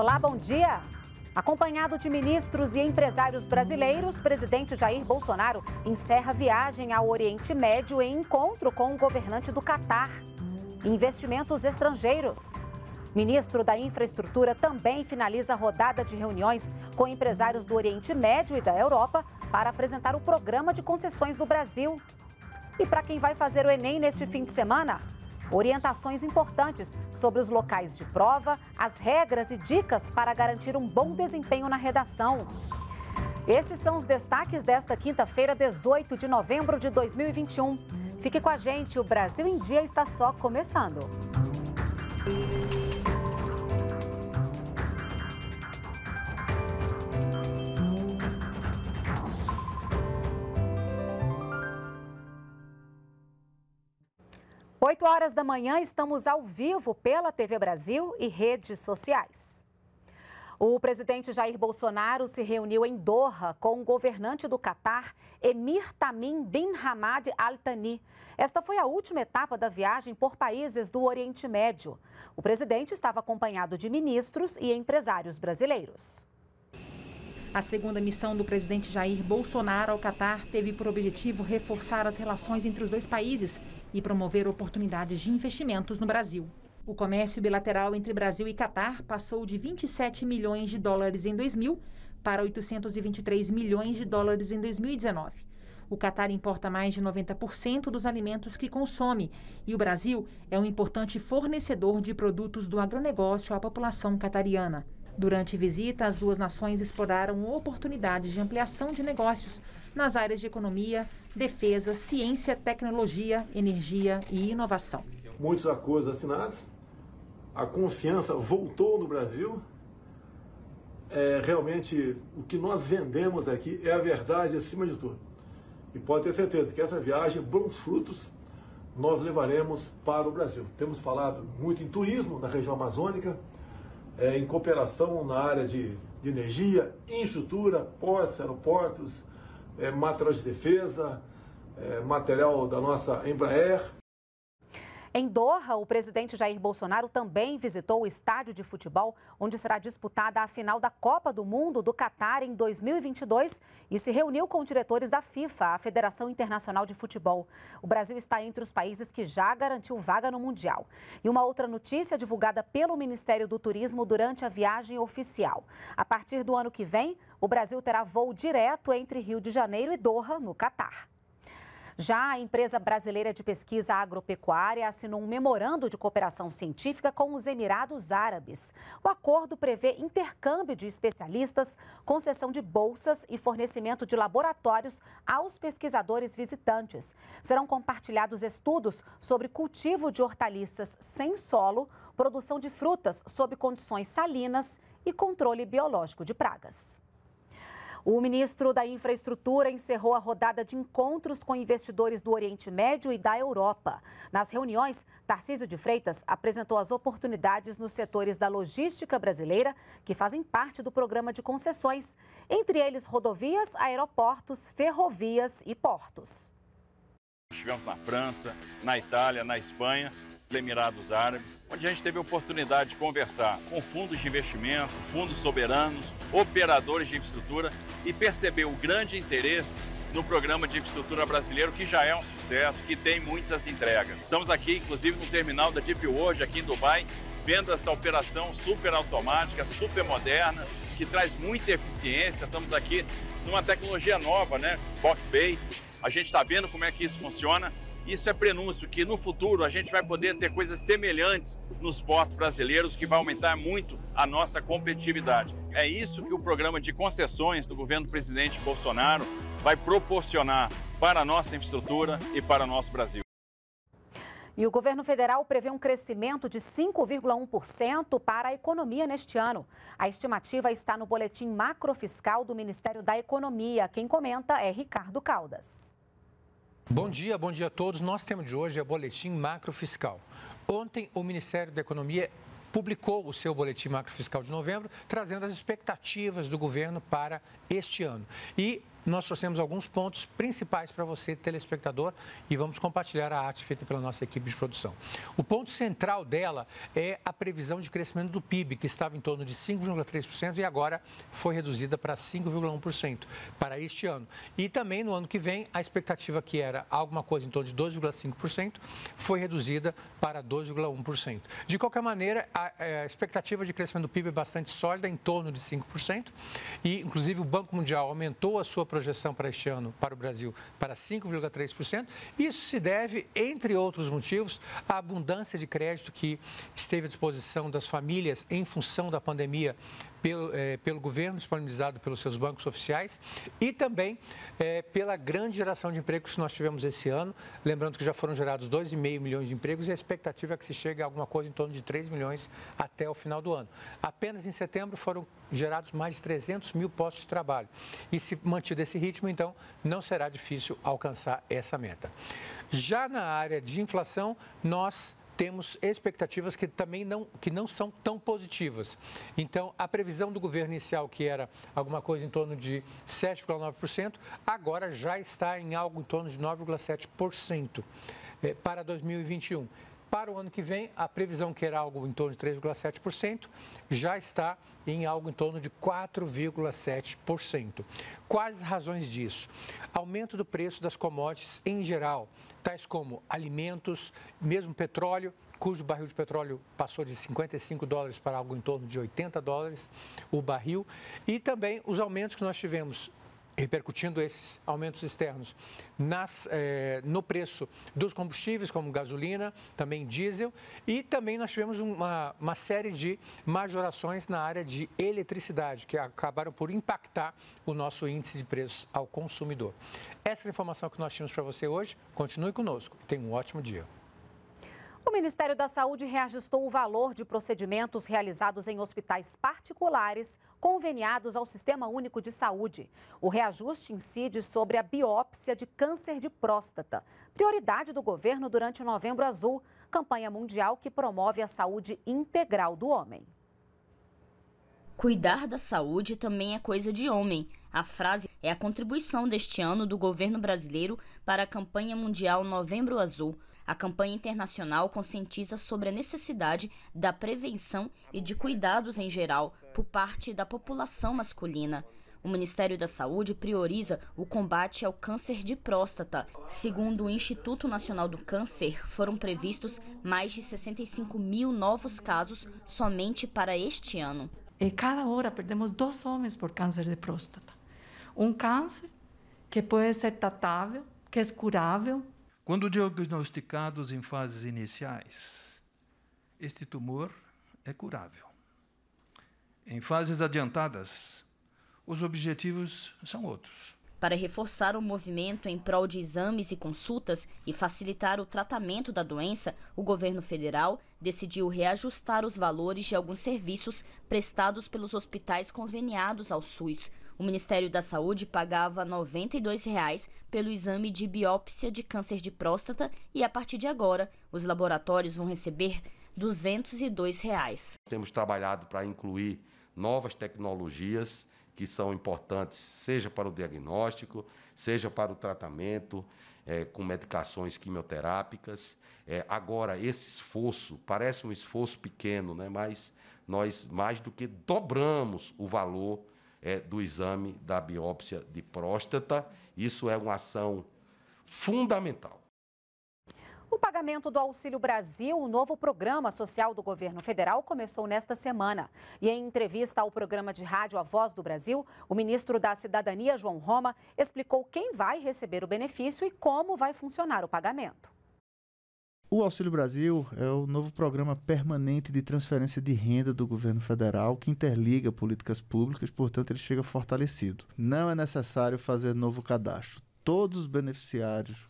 Olá, bom dia. Acompanhado de ministros e empresários brasileiros, presidente Jair Bolsonaro encerra viagem ao Oriente Médio em encontro com o governante do Catar. Investimentos estrangeiros. Ministro da Infraestrutura também finaliza a rodada de reuniões com empresários do Oriente Médio e da Europa para apresentar o programa de concessões do Brasil. E para quem vai fazer o Enem neste fim de semana, orientações importantes sobre os locais de prova, as regras e dicas para garantir um bom desempenho na redação. Esses são os destaques desta quinta-feira, 18 de novembro de 2021. Fique com a gente, o Brasil em Dia está só começando. 8 horas da manhã estamos ao vivo pela TV Brasil e redes sociais. O presidente Jair Bolsonaro se reuniu em Doha com o governante do Catar, Emir Tamim bin Hamad Al Thani. Esta foi a última etapa da viagem por países do Oriente Médio. O presidente estava acompanhado de ministros e empresários brasileiros. A segunda missão do presidente Jair Bolsonaro ao Catar teve por objetivo reforçar as relações entre os dois países e promover oportunidades de investimentos no Brasil. O comércio bilateral entre Brasil e Catar passou de 27 milhões de dólares em 2000 para 823 milhões de dólares em 2019. O Catar importa mais de 90% dos alimentos que consome e o Brasil é um importante fornecedor de produtos do agronegócio à população catariana. Durante visita, as duas nações exploraram oportunidades de ampliação de negócios nas áreas de economia, defesa, ciência, tecnologia, energia e inovação. Muitos acordos assinados, a confiança voltou no Brasil. É, realmente, o que nós vendemos aqui é a verdade acima de tudo. E pode ter certeza que essa viagem, bons frutos, nós levaremos para o Brasil. Temos falado muito em turismo na região amazônica é, em cooperação na área de, de energia, infraestrutura, portos, aeroportos, é, material de defesa, é, material da nossa Embraer. Em Doha, o presidente Jair Bolsonaro também visitou o estádio de futebol, onde será disputada a final da Copa do Mundo do Catar em 2022 e se reuniu com diretores da FIFA, a Federação Internacional de Futebol. O Brasil está entre os países que já garantiu vaga no Mundial. E uma outra notícia divulgada pelo Ministério do Turismo durante a viagem oficial. A partir do ano que vem, o Brasil terá voo direto entre Rio de Janeiro e Doha, no Catar. Já a empresa brasileira de pesquisa agropecuária assinou um memorando de cooperação científica com os Emirados Árabes. O acordo prevê intercâmbio de especialistas, concessão de bolsas e fornecimento de laboratórios aos pesquisadores visitantes. Serão compartilhados estudos sobre cultivo de hortaliças sem solo, produção de frutas sob condições salinas e controle biológico de pragas. O ministro da Infraestrutura encerrou a rodada de encontros com investidores do Oriente Médio e da Europa. Nas reuniões, Tarcísio de Freitas apresentou as oportunidades nos setores da logística brasileira, que fazem parte do programa de concessões, entre eles rodovias, aeroportos, ferrovias e portos. Estivemos na França, na Itália, na Espanha Emirados Árabes, onde a gente teve a oportunidade de conversar com fundos de investimento, fundos soberanos, operadores de infraestrutura e perceber o grande interesse no programa de infraestrutura brasileiro, que já é um sucesso, que tem muitas entregas. Estamos aqui, inclusive, no terminal da Deep World, aqui em Dubai, vendo essa operação super automática, super moderna, que traz muita eficiência. Estamos aqui numa tecnologia nova, né? Box Bay. A gente está vendo como é que isso funciona isso é prenúncio que no futuro a gente vai poder ter coisas semelhantes nos portos brasileiros, que vai aumentar muito a nossa competitividade. É isso que o programa de concessões do governo do presidente Bolsonaro vai proporcionar para a nossa infraestrutura e para o nosso Brasil. E o governo federal prevê um crescimento de 5,1% para a economia neste ano. A estimativa está no boletim macrofiscal do Ministério da Economia. Quem comenta é Ricardo Caldas. Bom dia, bom dia a todos. Nosso tema de hoje é o boletim macrofiscal. Ontem, o Ministério da Economia publicou o seu boletim macrofiscal de novembro, trazendo as expectativas do governo para este ano. E nós trouxemos alguns pontos principais para você, telespectador, e vamos compartilhar a arte feita pela nossa equipe de produção. O ponto central dela é a previsão de crescimento do PIB, que estava em torno de 5,3% e agora foi reduzida para 5,1% para este ano. E também no ano que vem, a expectativa que era alguma coisa em torno de 2,5% foi reduzida para 2,1%. De qualquer maneira, a, é, a expectativa de crescimento do PIB é bastante sólida, em torno de 5%, e inclusive o Banco Mundial aumentou a sua projeção para este ano para o Brasil para 5,3%. Isso se deve, entre outros motivos, à abundância de crédito que esteve à disposição das famílias em função da pandemia pelo, é, pelo governo, disponibilizado pelos seus bancos oficiais e também é, pela grande geração de empregos que nós tivemos esse ano. Lembrando que já foram gerados 2,5 milhões de empregos e a expectativa é que se chegue a alguma coisa em torno de 3 milhões até o final do ano. Apenas em setembro foram gerados mais de 300 mil postos de trabalho. E se mantido esse ritmo, então, não será difícil alcançar essa meta. Já na área de inflação, nós temos expectativas que também não, que não são tão positivas. Então, a previsão do governo inicial, que era alguma coisa em torno de 7,9%, agora já está em algo em torno de 9,7% eh, para 2021. Para o ano que vem, a previsão que era algo em torno de 3,7% já está em algo em torno de 4,7%. Quais as razões disso? Aumento do preço das commodities em geral, tais como alimentos, mesmo petróleo, cujo barril de petróleo passou de 55 dólares para algo em torno de 80 dólares o barril, e também os aumentos que nós tivemos repercutindo esses aumentos externos nas, eh, no preço dos combustíveis, como gasolina, também diesel, e também nós tivemos uma, uma série de majorações na área de eletricidade, que acabaram por impactar o nosso índice de preços ao consumidor. Essa é a informação que nós tínhamos para você hoje. Continue conosco. Tenha um ótimo dia. O Ministério da Saúde reajustou o valor de procedimentos realizados em hospitais particulares conveniados ao Sistema Único de Saúde. O reajuste incide sobre a biópsia de câncer de próstata, prioridade do governo durante o Novembro Azul, campanha mundial que promove a saúde integral do homem. Cuidar da saúde também é coisa de homem. A frase é a contribuição deste ano do governo brasileiro para a campanha mundial Novembro Azul a campanha internacional conscientiza sobre a necessidade da prevenção e de cuidados em geral por parte da população masculina. O Ministério da Saúde prioriza o combate ao câncer de próstata. Segundo o Instituto Nacional do Câncer, foram previstos mais de 65 mil novos casos somente para este ano. E cada hora perdemos dois homens por câncer de próstata. Um câncer que pode ser tratável, que é curável, quando diagnosticados em fases iniciais, este tumor é curável. Em fases adiantadas, os objetivos são outros. Para reforçar o movimento em prol de exames e consultas e facilitar o tratamento da doença, o governo federal decidiu reajustar os valores de alguns serviços prestados pelos hospitais conveniados ao SUS. O Ministério da Saúde pagava R$ 92,00 pelo exame de biópsia de câncer de próstata e, a partir de agora, os laboratórios vão receber R$ 202,00. Temos trabalhado para incluir novas tecnologias que são importantes, seja para o diagnóstico, seja para o tratamento, é, com medicações quimioterápicas. É, agora, esse esforço, parece um esforço pequeno, né? mas nós mais do que dobramos o valor é, do exame da biópsia de próstata. Isso é uma ação fundamental. O pagamento do Auxílio Brasil, o novo programa social do governo federal, começou nesta semana. E em entrevista ao programa de rádio A Voz do Brasil, o ministro da Cidadania, João Roma, explicou quem vai receber o benefício e como vai funcionar o pagamento. O Auxílio Brasil é o novo programa permanente de transferência de renda do governo federal que interliga políticas públicas, portanto, ele chega fortalecido. Não é necessário fazer novo cadastro. Todos os beneficiários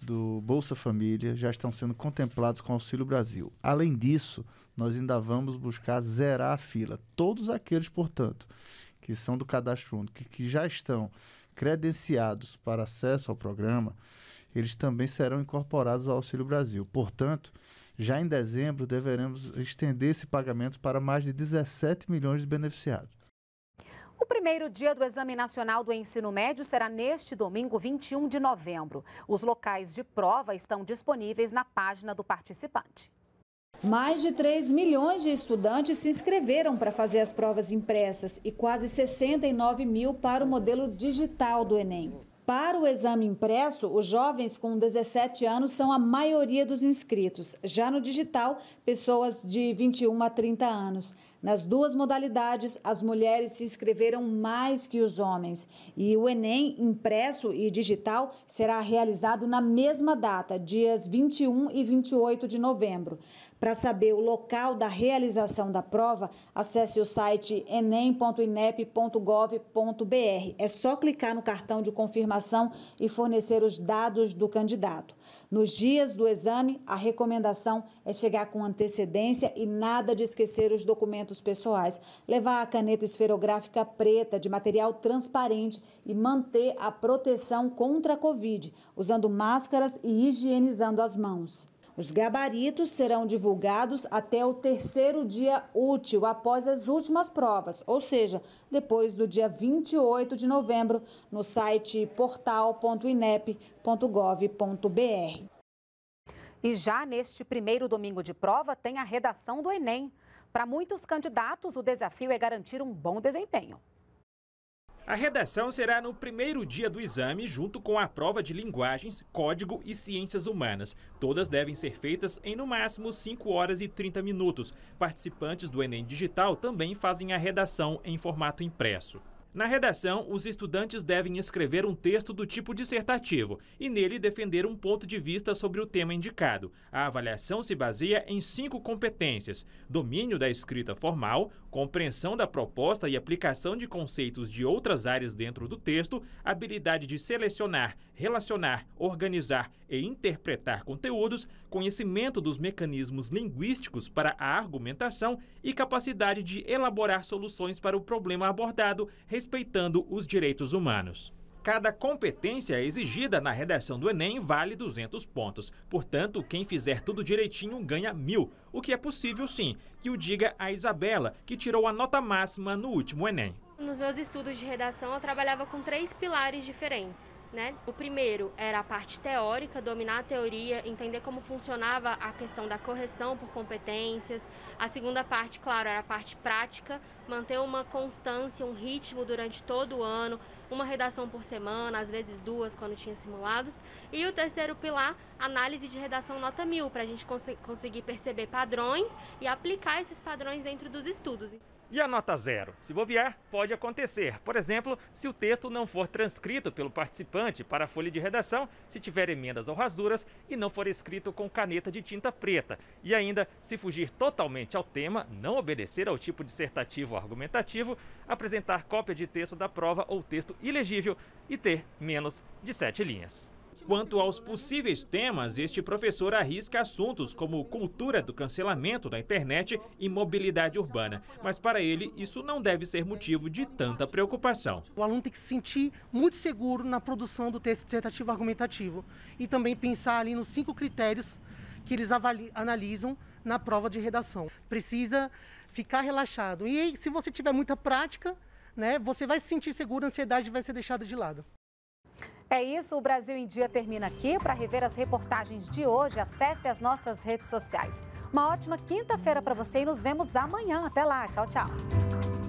do Bolsa Família já estão sendo contemplados com Auxílio Brasil. Além disso, nós ainda vamos buscar zerar a fila. Todos aqueles, portanto, que são do cadastro único, que já estão credenciados para acesso ao programa eles também serão incorporados ao Auxílio Brasil. Portanto, já em dezembro, deveremos estender esse pagamento para mais de 17 milhões de beneficiados. O primeiro dia do Exame Nacional do Ensino Médio será neste domingo, 21 de novembro. Os locais de prova estão disponíveis na página do participante. Mais de 3 milhões de estudantes se inscreveram para fazer as provas impressas e quase 69 mil para o modelo digital do Enem. Para o exame impresso, os jovens com 17 anos são a maioria dos inscritos. Já no digital, pessoas de 21 a 30 anos. Nas duas modalidades, as mulheres se inscreveram mais que os homens. E o Enem impresso e digital será realizado na mesma data, dias 21 e 28 de novembro. Para saber o local da realização da prova, acesse o site enem.inep.gov.br. É só clicar no cartão de confirmação e fornecer os dados do candidato. Nos dias do exame, a recomendação é chegar com antecedência e nada de esquecer os documentos pessoais. Levar a caneta esferográfica preta de material transparente e manter a proteção contra a Covid, usando máscaras e higienizando as mãos. Os gabaritos serão divulgados até o terceiro dia útil após as últimas provas, ou seja, depois do dia 28 de novembro, no site portal.inep.gov.br. E já neste primeiro domingo de prova tem a redação do Enem. Para muitos candidatos, o desafio é garantir um bom desempenho. A redação será no primeiro dia do exame, junto com a prova de linguagens, código e ciências humanas. Todas devem ser feitas em no máximo 5 horas e 30 minutos. Participantes do Enem Digital também fazem a redação em formato impresso. Na redação, os estudantes devem escrever um texto do tipo dissertativo e nele defender um ponto de vista sobre o tema indicado. A avaliação se baseia em cinco competências: domínio da escrita formal, compreensão da proposta e aplicação de conceitos de outras áreas dentro do texto, habilidade de selecionar, relacionar, organizar e interpretar conteúdos, conhecimento dos mecanismos linguísticos para a argumentação e capacidade de elaborar soluções para o problema abordado respeitando os direitos humanos. Cada competência exigida na redação do Enem vale 200 pontos. Portanto, quem fizer tudo direitinho ganha mil. O que é possível, sim, que o diga a Isabela, que tirou a nota máxima no último Enem. Nos meus estudos de redação, eu trabalhava com três pilares diferentes. Né? O primeiro era a parte teórica, dominar a teoria, entender como funcionava a questão da correção por competências. A segunda parte, claro, era a parte prática, manter uma constância, um ritmo durante todo o ano, uma redação por semana, às vezes duas quando tinha simulados. E o terceiro pilar, análise de redação nota mil, para a gente cons conseguir perceber padrões e aplicar esses padrões dentro dos estudos. E a nota zero? Se bobear, pode acontecer. Por exemplo, se o texto não for transcrito pelo participante para a folha de redação, se tiver emendas ou rasuras e não for escrito com caneta de tinta preta. E ainda, se fugir totalmente ao tema, não obedecer ao tipo dissertativo ou argumentativo, apresentar cópia de texto da prova ou texto ilegível e ter menos de sete linhas. Quanto aos possíveis temas, este professor arrisca assuntos como cultura do cancelamento da internet e mobilidade urbana. Mas para ele, isso não deve ser motivo de tanta preocupação. O aluno tem que se sentir muito seguro na produção do texto dissertativo argumentativo e também pensar ali nos cinco critérios que eles analisam na prova de redação. Precisa ficar relaxado. E se você tiver muita prática, né, você vai se sentir seguro, a ansiedade vai ser deixada de lado. É isso, o Brasil em Dia termina aqui. Para rever as reportagens de hoje, acesse as nossas redes sociais. Uma ótima quinta-feira para você e nos vemos amanhã. Até lá, tchau, tchau.